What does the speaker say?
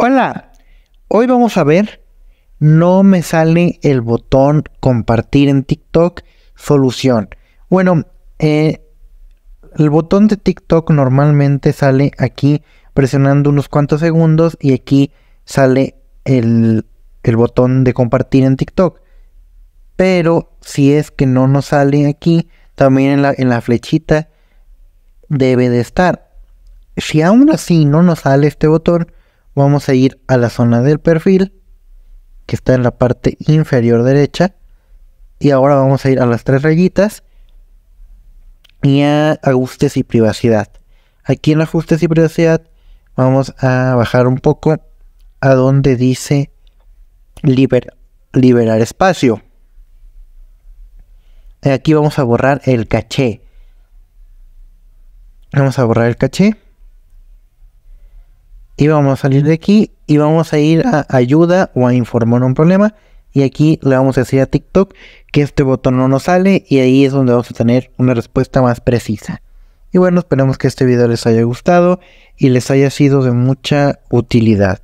Hola, hoy vamos a ver, no me sale el botón compartir en TikTok, solución. Bueno, eh, el botón de TikTok normalmente sale aquí presionando unos cuantos segundos y aquí sale el, botón de compartir en TikTok. Pero si es que no nos sale aquí, también en la, en la flechita debe de estar. Si aún así no nos sale este botón, vamos a ir a la zona del perfil que está en la parte inferior derecha y ahora vamos a ir a las tres rayitas y a ajustes y privacidad aquí en ajustes y privacidad vamos a bajar un poco a donde dice liberar espacio aquí vamos a borrar el caché vamos a borrar el caché y vamos a salir de aquí y vamos a ir a ayuda o a informar un problema y aquí le vamos a decir a TikTok que este botón no nos sale y ahí es donde vamos a tener una respuesta más precisa. Y bueno, esperemos que este video les haya gustado y les haya sido de mucha utilidad.